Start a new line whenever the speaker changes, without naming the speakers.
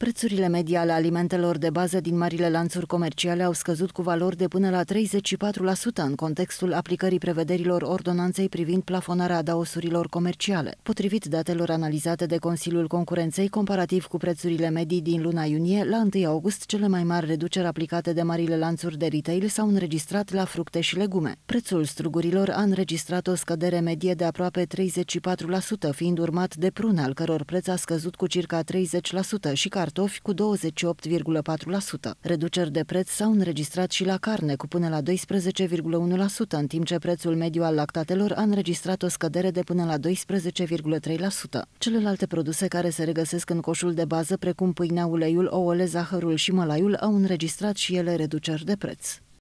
Prețurile medii ale alimentelor de bază din marile lanțuri comerciale au scăzut cu valori de până la 34% în contextul aplicării prevederilor ordonanței privind plafonarea adaosurilor comerciale. Potrivit datelor analizate de Consiliul Concurenței, comparativ cu prețurile medii din luna iunie, la 1 august cele mai mari reduceri aplicate de marile lanțuri de retail s-au înregistrat la fructe și legume. Prețul strugurilor a înregistrat o scădere medie de aproape 34%, fiind urmat de prune, al căror preț a scăzut cu circa 30% și care cartofi cu 28,4%. Reduceri de preț s-au înregistrat și la carne cu până la 12,1%, în timp ce prețul mediu al lactatelor a înregistrat o scădere de până la 12,3%. Celelalte produse care se regăsesc în coșul de bază, precum pâinea, uleiul, ouăle, zahărul și mălaiul, au înregistrat și ele reduceri de preț.